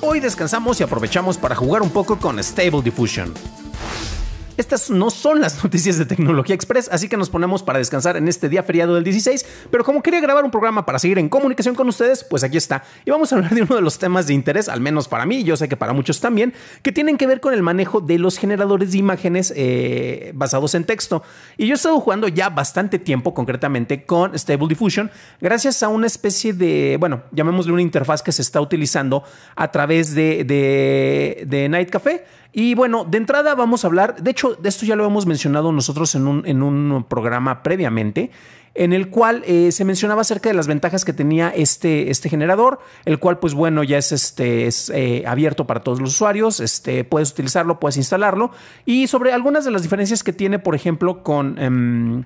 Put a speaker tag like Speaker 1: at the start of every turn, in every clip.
Speaker 1: Hoy descansamos y aprovechamos para jugar un poco con Stable Diffusion. Estas no son las noticias de Tecnología Express, así que nos ponemos para descansar en este día feriado del 16, pero como quería grabar un programa para seguir en comunicación con ustedes, pues aquí está. Y vamos a hablar de uno de los temas de interés, al menos para mí, yo sé que para muchos también, que tienen que ver con el manejo de los generadores de imágenes eh, basados en texto. Y yo he estado jugando ya bastante tiempo, concretamente con Stable Diffusion, gracias a una especie de, bueno, llamémosle una interfaz que se está utilizando a través de, de, de Night Café. Y bueno, de entrada vamos a hablar, de hecho, hecho, esto ya lo hemos mencionado nosotros en un, en un programa previamente, en el cual eh, se mencionaba acerca de las ventajas que tenía este, este generador, el cual, pues bueno, ya es, este, eh, abierto para todos los usuarios, este, puedes utilizarlo, puedes instalarlo, y sobre algunas de las diferencias que tiene, por ejemplo, con... Em,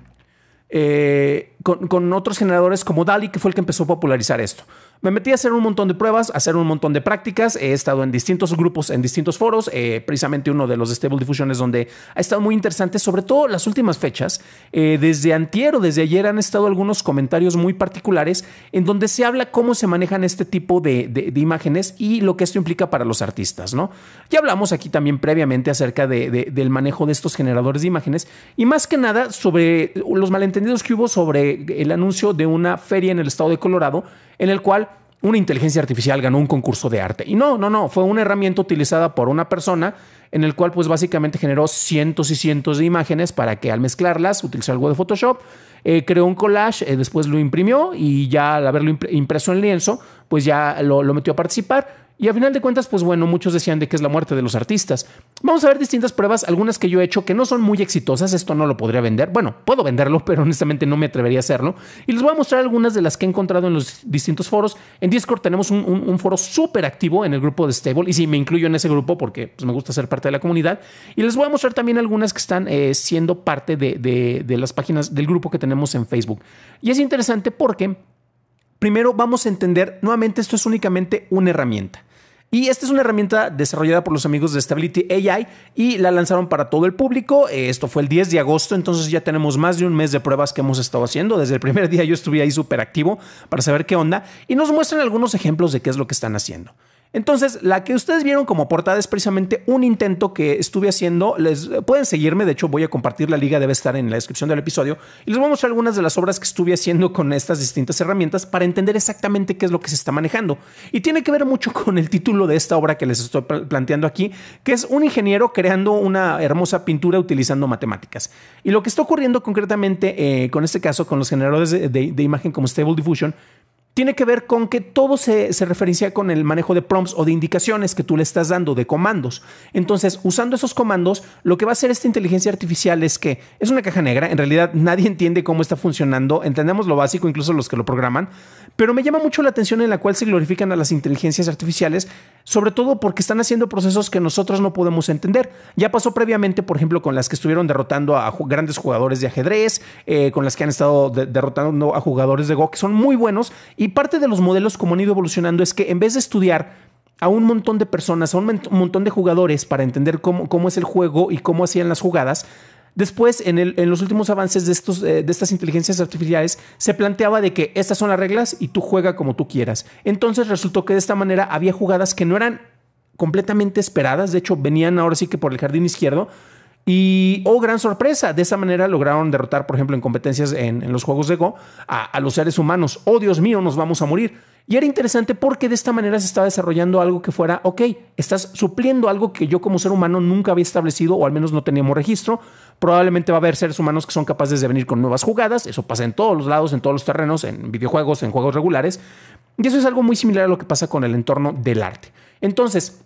Speaker 1: eh, con, otros generadores como DALI, que fue el que empezó a popularizar esto. Me metí a hacer un montón de pruebas, a hacer un montón de prácticas. He estado en distintos grupos, en distintos foros. Eh, precisamente uno de los de Stable Diffusion es donde ha estado muy interesante, sobre todo las últimas fechas. Eh, desde Antiero o desde ayer han estado algunos comentarios muy particulares en donde se habla cómo se manejan este tipo de, imágenes y lo que esto implica para los artistas, ¿no? Ya hablamos aquí también previamente acerca de, del manejo de estos generadores de imágenes y más que nada sobre los malentendidos que hubo sobre el anuncio de una feria en el estado de Colorado en el cual una inteligencia artificial ganó un concurso de arte. Y no, no, no, fue una herramienta utilizada por una persona en el cual pues básicamente generó cientos y cientos de imágenes para que al mezclarlas utilizó algo de Photoshop, eh, creó un collage, eh, después lo imprimió y ya al haberlo impreso en lienzo pues ya lo, metió a participar. Y a final de cuentas, pues bueno, muchos decían de que es la muerte de los artistas. Vamos a ver distintas pruebas, algunas que yo he hecho que no son muy exitosas, esto no lo podría vender, bueno, puedo venderlo, pero honestamente no me atrevería a hacerlo. Y les voy a mostrar algunas de las que he encontrado en los distintos foros. En Discord tenemos un, foro súper activo en el grupo de Stable, y sí, me incluyo en ese grupo porque pues, me gusta ser parte de la comunidad. Y les voy a mostrar también algunas que están eh, siendo parte de las páginas del grupo que tenemos en Facebook. Y es interesante porque primero vamos a entender, nuevamente esto es únicamente una herramienta. Y esta es una herramienta desarrollada por los amigos de Stability AI y la lanzaron para todo el público. Eh, esto fue el 10 de agosto, entonces ya tenemos más de un mes de pruebas que hemos estado haciendo. Desde el primer día yo estuve ahí súper activo para saber qué onda y nos muestran algunos ejemplos de qué es lo que están haciendo. Entonces, la que ustedes vieron como portada es precisamente un intento que estuve haciendo. Les eh, pueden seguirme, de hecho voy a compartir la liga, debe estar en la descripción del episodio y les voy a mostrar algunas de las obras que estuve haciendo con estas distintas herramientas para entender exactamente qué es lo que se está manejando. Y tiene que ver mucho con el título de esta obra que les estoy planteando aquí, que es un ingeniero creando una hermosa pintura utilizando matemáticas. Y lo que está ocurriendo concretamente eh, con este caso, con los generadores de imagen como Stable Diffusion, tiene que ver con que todo se, se, referencia con el manejo de prompts o de indicaciones que tú le estás dando, de comandos. Entonces, usando esos comandos, lo que va a hacer esta inteligencia artificial es que es una caja negra, en realidad nadie entiende cómo está funcionando, entendemos lo básico, incluso los que lo programan, pero me llama mucho la atención en la cual se glorifican a las inteligencias artificiales sobre todo porque están haciendo procesos que nosotros no podemos entender. Ya pasó previamente, por ejemplo, con las que estuvieron derrotando a grandes jugadores de ajedrez, eh, con las que han estado derrotando a jugadores de Go, que son muy buenos, y parte de los modelos como han ido evolucionando es que en vez de estudiar a un montón de personas, a un montón de jugadores para entender cómo, cómo es el juego y cómo hacían las jugadas, Después, en, los últimos avances eh, de, estas inteligencias artificiales, se planteaba de que estas son las reglas y tú juega como tú quieras. Entonces resultó que de esta manera había jugadas que no eran completamente esperadas, de hecho venían ahora sí que por el jardín izquierdo, y, oh, gran sorpresa, de esa manera lograron derrotar, por ejemplo, en competencias en, los juegos de Go, a, a, los seres humanos. Oh, Dios mío, nos vamos a morir. Y era interesante porque de esta manera se estaba desarrollando algo que fuera, ok, estás supliendo algo que yo como ser humano nunca había establecido o al menos no teníamos registro, probablemente va a haber seres humanos que son capaces de venir con nuevas jugadas. Eso pasa en todos los lados, en todos los terrenos, en videojuegos, en juegos regulares. Y eso es algo muy similar a lo que pasa con el entorno del arte. Entonces,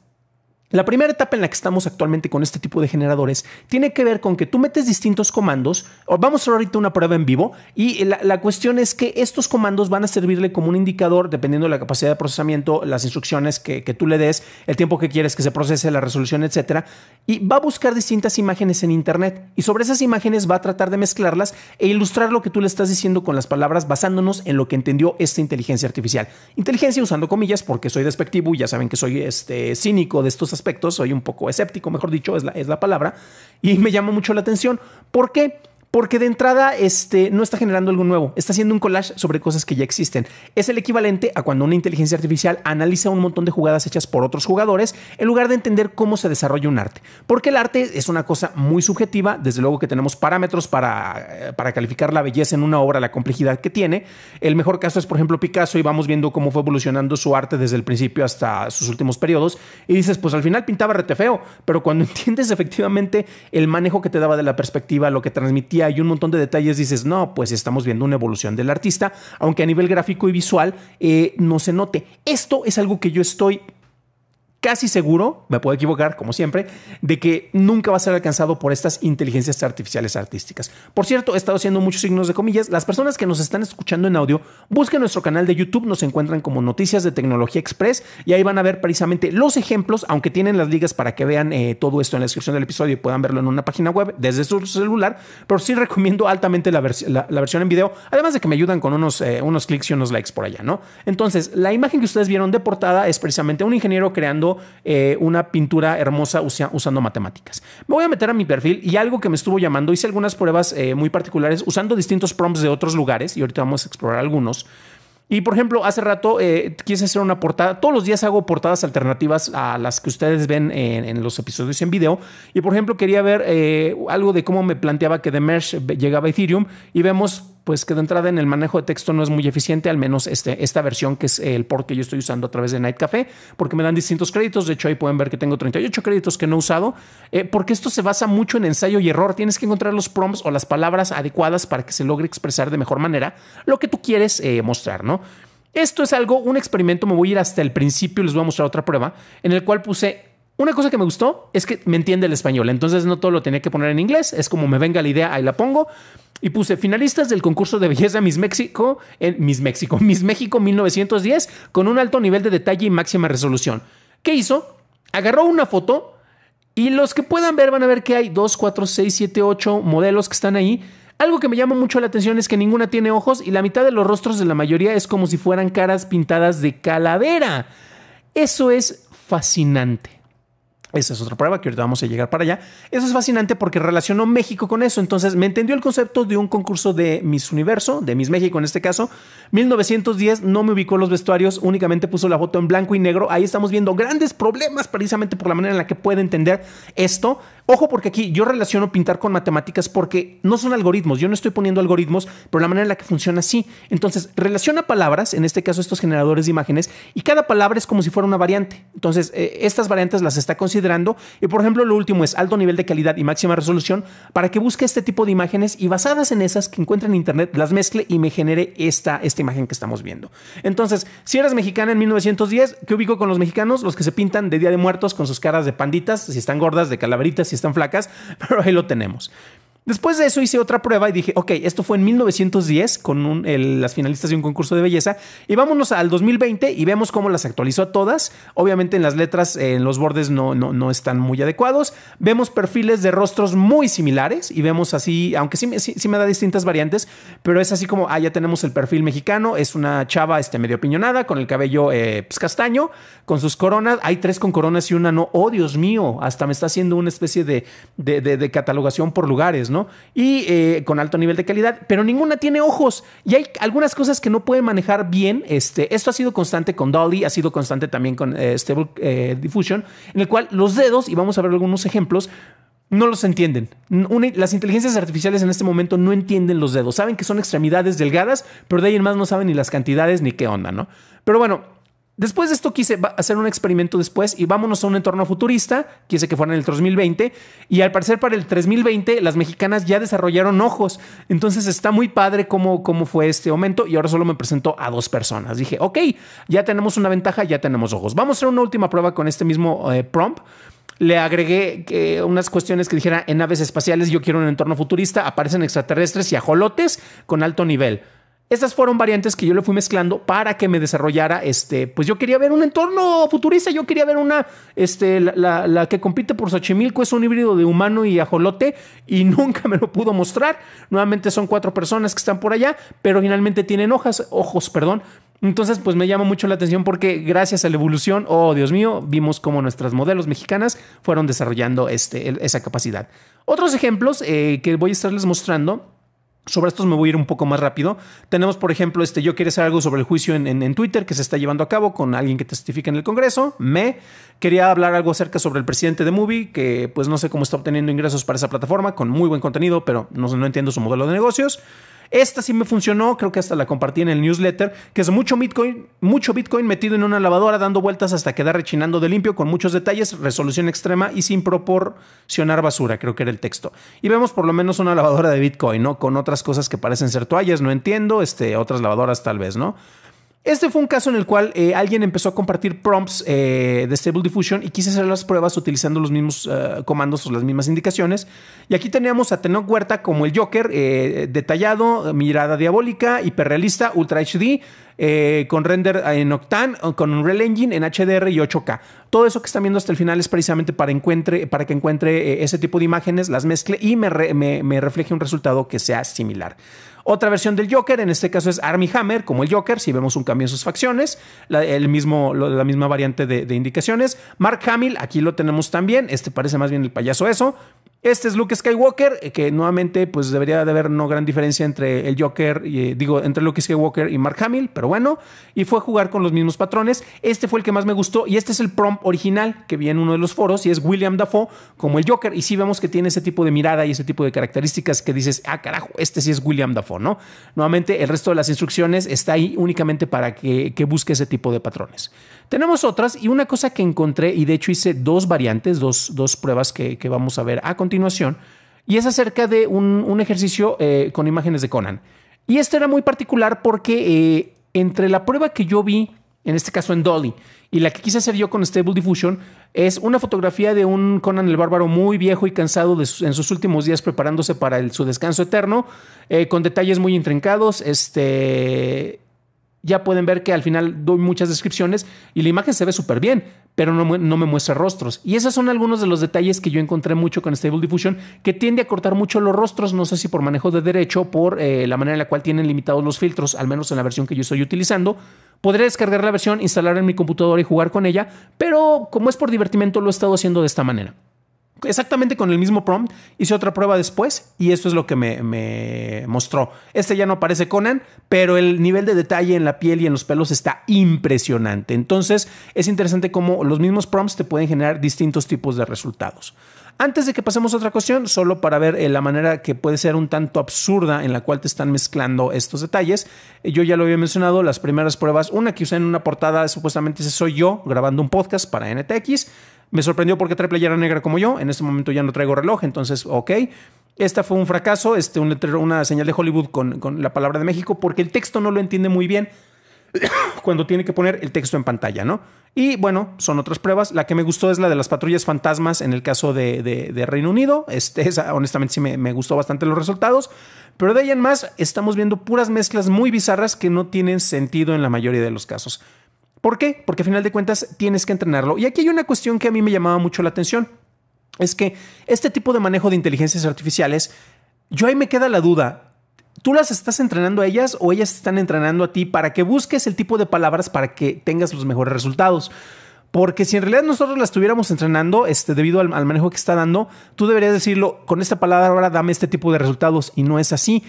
Speaker 1: la primera etapa en la que estamos actualmente con este tipo de generadores tiene que ver con que tú metes distintos comandos. Vamos a hacer ahorita una prueba en vivo y la, cuestión es que estos comandos van a servirle como un indicador dependiendo de la capacidad de procesamiento, las instrucciones que, que tú le des, el tiempo que quieres que se procese, la resolución, etcétera y va a buscar distintas imágenes en Internet y sobre esas imágenes va a tratar de mezclarlas e ilustrar lo que tú le estás diciendo con las palabras basándonos en lo que entendió esta inteligencia artificial. Inteligencia usando comillas porque soy despectivo, ya saben que soy este, cínico de estos aspectos, soy un poco escéptico, mejor dicho, es la, es la palabra, y me llama mucho la atención. ¿Por qué? porque de entrada este, no está generando algo nuevo, está haciendo un collage sobre cosas que ya existen. Es el equivalente a cuando una inteligencia artificial analiza un montón de jugadas hechas por otros jugadores en lugar de entender cómo se desarrolla un arte, porque el arte es una cosa muy subjetiva, desde luego que tenemos parámetros para, eh, para calificar la belleza en una obra, la complejidad que tiene. El mejor caso es, por ejemplo, Picasso y vamos viendo cómo fue evolucionando su arte desde el principio hasta sus últimos periodos y dices, pues al final pintaba rete feo, pero cuando entiendes efectivamente el manejo que te daba de la perspectiva, lo que transmitía, hay un montón de detalles, dices, no, pues estamos viendo una evolución del artista, aunque a nivel gráfico y visual eh, no se note. Esto es algo que yo estoy casi seguro, me puedo equivocar como siempre, de que nunca va a ser alcanzado por estas inteligencias artificiales artísticas. Por cierto, he estado haciendo muchos signos de comillas. Las personas que nos están escuchando en audio, busquen nuestro canal de YouTube, nos encuentran como Noticias de Tecnología Express y ahí van a ver precisamente los ejemplos, aunque tienen las ligas para que vean eh, todo esto en la descripción del episodio y puedan verlo en una página web desde su celular, pero sí recomiendo altamente la, versión en video, además de que me ayudan con unos, eh, unos clics y unos likes por allá, ¿no? Entonces, la imagen que ustedes vieron de portada es precisamente un ingeniero creando eh, una pintura hermosa usando matemáticas. Me voy a meter a mi perfil y algo que me estuvo llamando, hice algunas pruebas eh, muy particulares usando distintos prompts de otros lugares y ahorita vamos a explorar algunos. Y por ejemplo, hace rato eh, quise hacer una portada. Todos los días hago portadas alternativas a las que ustedes ven en, los episodios en video. Y por ejemplo, quería ver algo de cómo me planteaba que de Mesh llegaba a Ethereum. Y vemos pues que de entrada en el manejo de texto no es muy eficiente, al menos este, esta versión que es el port que yo estoy usando a través de Night Café, porque me dan distintos créditos. De hecho, ahí pueden ver que tengo 38 créditos que no he usado, eh, porque esto se basa mucho en ensayo y error. Tienes que encontrar los prompts o las palabras adecuadas para que se logre expresar de mejor manera lo que tú quieres eh, mostrar, ¿no? Esto es algo, un experimento, me voy a ir hasta el principio les voy a mostrar otra prueba, en el cual puse una cosa que me gustó es que me entiende el español, entonces no todo lo tenía que poner en inglés, es como me venga la idea, ahí la pongo. Y puse finalistas del concurso de belleza Miss México, en Miss México, Miss México 1910, con un alto nivel de detalle y máxima resolución. ¿Qué hizo? Agarró una foto y los que puedan ver van a ver que hay 2, 4, 6, 7, 8 modelos que están ahí. Algo que me llama mucho la atención es que ninguna tiene ojos y la mitad de los rostros de la mayoría es como si fueran caras pintadas de calavera. Eso es fascinante. Esa es otra prueba que ahorita vamos a llegar para allá. Eso es fascinante porque relacionó México con eso. Entonces me entendió el concepto de un concurso de Miss Universo, de Miss México en este caso. 1910 no me ubicó los vestuarios, únicamente puso la foto en blanco y negro. Ahí estamos viendo grandes problemas precisamente por la manera en la que puede entender esto. Ojo porque aquí yo relaciono pintar con matemáticas porque no son algoritmos, yo no estoy poniendo algoritmos, pero la manera en la que funciona sí. Entonces, relaciona palabras, en este caso estos generadores de imágenes, y cada palabra es como si fuera una variante. Entonces, eh, estas variantes las está considerando y, por ejemplo, lo último es alto nivel de calidad y máxima resolución para que busque este tipo de imágenes y basadas en esas que encuentra en Internet, las mezcle y me genere esta, esta imagen que estamos viendo. Entonces, si eres mexicana en 1910, ¿qué ubico con los mexicanos? Los que se pintan de Día de Muertos con sus caras de panditas, si están gordas, de calaveritas, si están flacas, pero ahí lo tenemos. Después de eso hice otra prueba y dije, ok, esto fue en 1910 con las finalistas de un concurso de belleza y vámonos al 2020 y vemos cómo las actualizó a todas. Obviamente en las letras, eh, en los bordes no, no, no, están muy adecuados. Vemos perfiles de rostros muy similares y vemos así, aunque sí, sí, me da distintas variantes, pero es así como, ah, ya tenemos el perfil mexicano, es una chava este, medio piñonada con el cabello eh, pues, castaño, con sus coronas, hay tres con coronas y una no, oh Dios mío, hasta me está haciendo una especie de, de, de, de catalogación por lugares. Y eh, con alto nivel de calidad, pero ninguna tiene ojos. Y hay algunas cosas que no puede manejar bien. Este, esto ha sido constante con Dolly, ha sido constante también con eh, Stable eh, Diffusion, en el cual los dedos, y vamos a ver algunos ejemplos, no los entienden. las inteligencias artificiales en este momento no entienden los dedos. Saben que son extremidades delgadas, pero de ahí en más no saben ni las cantidades ni qué onda, ¿no? Pero bueno, Después de esto quise hacer un experimento después y vámonos a un entorno futurista, quise que fuera en el 2020, y al parecer para el 2020 las mexicanas ya desarrollaron ojos, entonces está muy padre cómo, cómo fue este aumento y ahora solo me presento a dos personas. Dije, ok, ya tenemos una ventaja, ya tenemos ojos. Vamos a hacer una última prueba con este mismo eh, prompt le agregué eh, unas cuestiones que dijera en naves espaciales yo quiero un entorno futurista, aparecen extraterrestres y ajolotes con alto nivel. Estas fueron variantes que yo le fui mezclando para que me desarrollara este, pues yo quería ver un entorno futurista, yo quería ver una, este, la, que compite por Xochimilco es un híbrido de humano y ajolote y nunca me lo pudo mostrar. Nuevamente son cuatro personas que están por allá, pero finalmente tienen hojas, ojos, perdón, entonces, pues me llama mucho la atención porque gracias a la evolución, oh Dios mío, vimos cómo nuestras modelos mexicanas fueron desarrollando este, esa capacidad. Otros ejemplos eh, que voy a estarles mostrando sobre estos me voy a ir un poco más rápido. Tenemos, por ejemplo, este, yo quiero hacer algo sobre el juicio en, Twitter que se está llevando a cabo con alguien que testifica en el Congreso. Me quería hablar algo acerca sobre el presidente de Movie, que pues no sé cómo está obteniendo ingresos para esa plataforma, con muy buen contenido, pero no, no entiendo su modelo de negocios. Esta sí me funcionó, creo que hasta la compartí en el newsletter, que es mucho Bitcoin, mucho Bitcoin metido en una lavadora dando vueltas hasta quedar rechinando de limpio con muchos detalles, resolución extrema y sin proporcionar basura, creo que era el texto. Y vemos por lo menos una lavadora de Bitcoin, ¿no? Con otras cosas que parecen ser toallas, no entiendo, este, otras lavadoras tal vez, ¿no? Este fue un caso en el cual eh, alguien empezó a compartir prompts eh, de Stable Diffusion y quise hacer las pruebas utilizando los mismos eh, comandos o las mismas indicaciones. Y aquí teníamos a Tenoch Huerta como el Joker, detallado, mirada diabólica, hiperrealista, ultra HD, eh, con render en Octane, con Unreal Engine, en HDR y 8K. Todo eso que están viendo hasta el final es precisamente para, encuentre, para que encuentre eh, ese tipo de imágenes, las mezcle y me, refleje un resultado que sea similar. Otra versión del Joker, en este caso es Army Hammer, como el Joker, si vemos un cambio en sus facciones, la, el mismo, la misma variante de, de, indicaciones. Mark Hamill, aquí lo tenemos también, este parece más bien el payaso eso, este es Luke Skywalker, eh, que nuevamente pues debería de haber no gran diferencia entre el Joker, y, eh, digo, entre Luke Skywalker y Mark Hamill, pero bueno, y fue jugar con los mismos patrones. Este fue el que más me gustó y este es el prompt original que vi en uno de los foros y es William Dafoe como el Joker y sí vemos que tiene ese tipo de mirada y ese tipo de características que dices, ah carajo, este sí es William Dafoe, ¿no? Nuevamente el resto de las instrucciones está ahí únicamente para que busque ese tipo de patrones. Tenemos otras y una cosa que encontré, y de hecho hice dos variantes, dos, pruebas que, vamos a ver a continuación, y es acerca de un, ejercicio eh, con imágenes de Conan. Y esto era muy particular porque eh, entre la prueba que yo vi, en este caso en Dolly, y la que quise hacer yo con Stable Diffusion, es una fotografía de un Conan el Bárbaro muy viejo y cansado en sus últimos días preparándose para su descanso eterno, eh, con detalles muy intrincados, este ya pueden ver que al final doy muchas descripciones y la imagen se ve súper bien, pero no, me muestra rostros. Y esos son algunos de los detalles que yo encontré mucho con Stable Diffusion, que tiende a cortar mucho los rostros, no sé si por manejo de derecho, por eh, la manera en la cual tienen limitados los filtros, al menos en la versión que yo estoy utilizando. Podré descargar la versión, instalarla en mi computadora y jugar con ella, pero como es por divertimento lo he estado haciendo de esta manera exactamente con el mismo prompt. Hice otra prueba después y esto es lo que me, mostró. Este ya no parece Conan, pero el nivel de detalle en la piel y en los pelos está impresionante. Entonces es interesante cómo los mismos prompts te pueden generar distintos tipos de resultados. Antes de que pasemos a otra cuestión, solo para ver eh, la manera que puede ser un tanto absurda en la cual te están mezclando estos detalles, eh, yo ya lo había mencionado, las primeras pruebas, una que usé en una portada supuestamente dice soy yo grabando un podcast para NTX, me sorprendió porque trae playera negra como yo. En este momento ya no traigo reloj, entonces, ok. Esta fue un fracaso, este, una señal de Hollywood con, la palabra de México, porque el texto no lo entiende muy bien cuando tiene que poner el texto en pantalla, ¿no? Y bueno, son otras pruebas. La que me gustó es la de las patrullas fantasmas en el caso de, Reino Unido. Este, honestamente, sí me, me, gustó bastante los resultados. Pero de ahí en más, estamos viendo puras mezclas muy bizarras que no tienen sentido en la mayoría de los casos. ¿Por qué? Porque al final de cuentas tienes que entrenarlo. Y aquí hay una cuestión que a mí me llamaba mucho la atención. Es que este tipo de manejo de inteligencias artificiales, yo ahí me queda la duda. ¿Tú las estás entrenando a ellas o ellas están entrenando a ti para que busques el tipo de palabras para que tengas los mejores resultados? Porque si en realidad nosotros las estuviéramos entrenando, este, debido al, al, manejo que está dando, tú deberías decirlo con esta palabra, ahora dame este tipo de resultados. Y no es así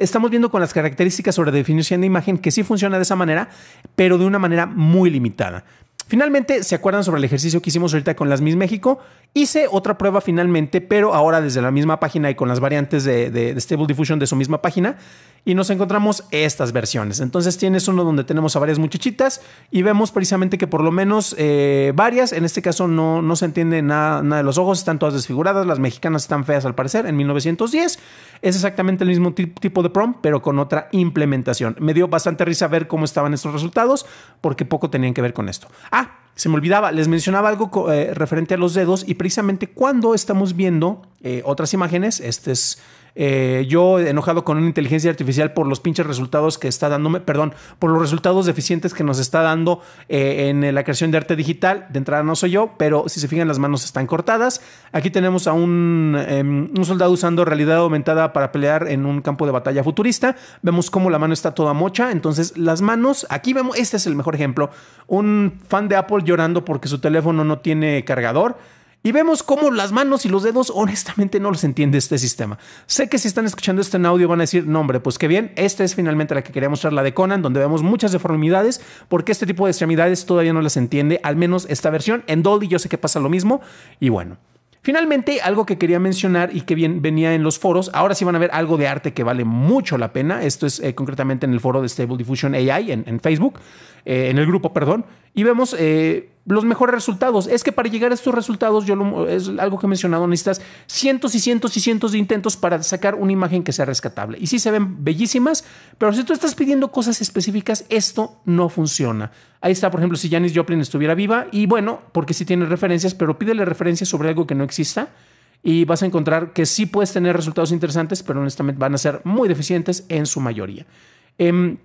Speaker 1: estamos viendo con las características sobre definición de imagen que sí funciona de esa manera, pero de una manera muy limitada. Finalmente, ¿se acuerdan sobre el ejercicio que hicimos ahorita con las Miss México? Hice otra prueba finalmente, pero ahora desde la misma página y con las variantes de, Stable Diffusion de su misma página. Y nos encontramos estas versiones. Entonces tienes uno donde tenemos a varias muchachitas y vemos precisamente que por lo menos eh, varias, en este caso no, no se entiende nada, nada de los ojos, están todas desfiguradas, las mexicanas están feas al parecer, en 1910. Es exactamente el mismo tipo de prom, pero con otra implementación. Me dio bastante risa ver cómo estaban estos resultados, porque poco tenían que ver con esto. Ah, se me olvidaba, les mencionaba algo eh, referente a los dedos y precisamente cuando estamos viendo eh, otras imágenes, este es eh, yo enojado con una inteligencia artificial por los pinches resultados que está dándome, perdón, por los resultados deficientes que nos está dando eh, en la creación de arte digital. De entrada no soy yo, pero si se fijan las manos están cortadas. Aquí tenemos a un, em, un soldado usando realidad aumentada para pelear en un campo de batalla futurista. Vemos cómo la mano está toda mocha. Entonces las manos, aquí vemos, este es el mejor ejemplo, un fan de Apple llorando porque su teléfono no tiene cargador y vemos cómo las manos y los dedos, honestamente, no los entiende este sistema. Sé que si están escuchando este en audio van a decir, no, hombre, pues qué bien, esta es finalmente la que quería mostrar, la de Conan, donde vemos muchas deformidades, porque este tipo de extremidades todavía no las entiende, al menos esta versión. En Dolly yo sé que pasa lo mismo, y bueno. Finalmente, algo que quería mencionar y que bien venía en los foros, ahora sí van a ver algo de arte que vale mucho la pena. Esto es eh, concretamente en el foro de Stable Diffusion AI en, Facebook, eh, en el grupo, perdón. Y vemos eh, los mejores resultados. Es que para llegar a estos resultados, yo es algo que he mencionado, necesitas cientos y cientos y cientos de intentos para sacar una imagen que sea rescatable. Y sí se ven bellísimas, pero si tú estás pidiendo cosas específicas, esto no funciona. Ahí está, por ejemplo, si Janis Joplin estuviera viva, y bueno, porque sí tiene referencias, pero pídele referencias sobre algo que no exista y vas a encontrar que sí puedes tener resultados interesantes, pero honestamente van a ser muy deficientes en su mayoría. Em,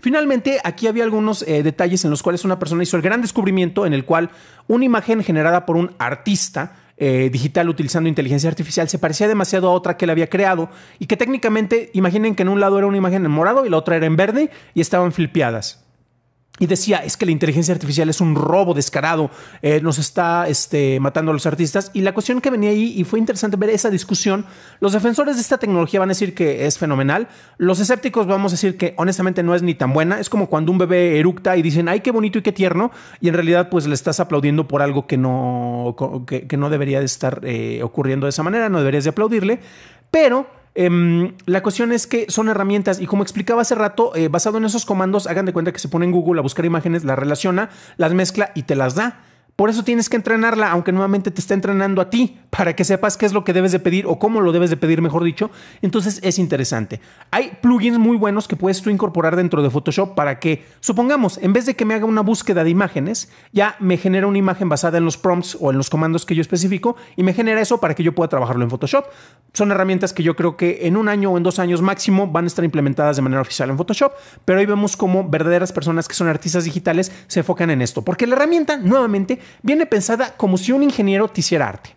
Speaker 1: Finalmente, aquí había algunos eh, detalles en los cuales una persona hizo el gran descubrimiento en el cual una imagen generada por un artista eh, digital utilizando inteligencia artificial se parecía demasiado a otra que él había creado y que técnicamente imaginen que en un lado era una imagen en morado y la otra era en verde y estaban flipeadas. Y decía, es que la inteligencia artificial es un robo descarado, eh, nos está este, matando a los artistas. Y la cuestión que venía ahí, y fue interesante ver esa discusión, los defensores de esta tecnología van a decir que es fenomenal, los escépticos vamos a decir que honestamente no es ni tan buena, es como cuando un bebé eructa y dicen, ay, qué bonito y qué tierno, y en realidad pues le estás aplaudiendo por algo que no, que, no debería de estar eh, ocurriendo de esa manera, no deberías de aplaudirle, pero Em, la cuestión es que son herramientas y como explicaba hace rato, eh, basado en esos comandos, hagan de cuenta que se pone en Google a buscar imágenes, las relaciona, las mezcla y te las da. Por eso tienes que entrenarla, aunque nuevamente te está entrenando a ti, para que sepas qué es lo que debes de pedir o cómo lo debes de pedir, mejor dicho. Entonces es interesante. Hay plugins muy buenos que puedes tú incorporar dentro de Photoshop para que, supongamos, en vez de que me haga una búsqueda de imágenes, ya me genera una imagen basada en los prompts o en los comandos que yo especifico y me genera eso para que yo pueda trabajarlo en Photoshop. Son herramientas que yo creo que en un año o en dos años máximo van a estar implementadas de manera oficial en Photoshop, pero hoy vemos cómo verdaderas personas que son artistas digitales se enfocan en esto, porque la herramienta nuevamente viene pensada como si un ingeniero te hiciera arte.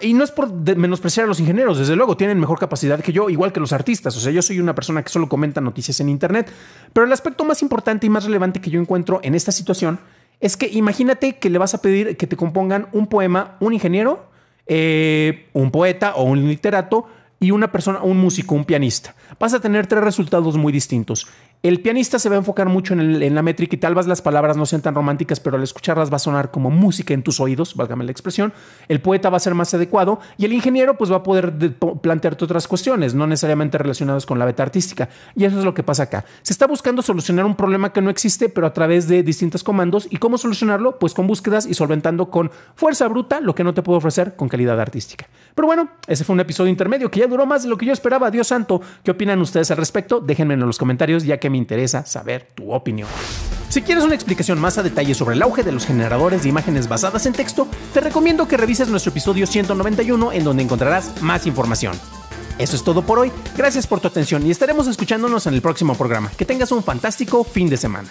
Speaker 1: Y no es por menospreciar a los ingenieros, desde luego, tienen mejor capacidad que yo, igual que los artistas. O sea, yo soy una persona que solo comenta noticias en Internet. Pero el aspecto más importante y más relevante que yo encuentro en esta situación es que imagínate que le vas a pedir que te compongan un poema, un ingeniero, eh, un poeta o un literato y una persona, un músico, un pianista. Vas a tener tres resultados muy distintos. El pianista se va a enfocar mucho en, la métrica y tal vez las palabras no sean tan románticas, pero al escucharlas va a sonar como música en tus oídos, válgame la expresión. El poeta va a ser más adecuado y el ingeniero pues va a poder plantearte otras cuestiones, no necesariamente relacionadas con la beta artística. Y eso es lo que pasa acá. Se está buscando solucionar un problema que no existe, pero a través de distintos comandos. ¿Y cómo solucionarlo? Pues con búsquedas y solventando con fuerza bruta lo que no te puedo ofrecer con calidad artística. Pero bueno, ese fue un episodio intermedio que ya duró más de lo que yo esperaba. Dios santo, ¿qué opinan ustedes al respecto? Déjenme en los comentarios ya que me interesa saber tu opinión. Si quieres una explicación más a detalle sobre el auge de los generadores de imágenes basadas en texto, te recomiendo que revises nuestro episodio 191 en donde encontrarás más información. Eso es todo por hoy, gracias por tu atención y estaremos escuchándonos en el próximo programa. Que tengas un fantástico fin de semana.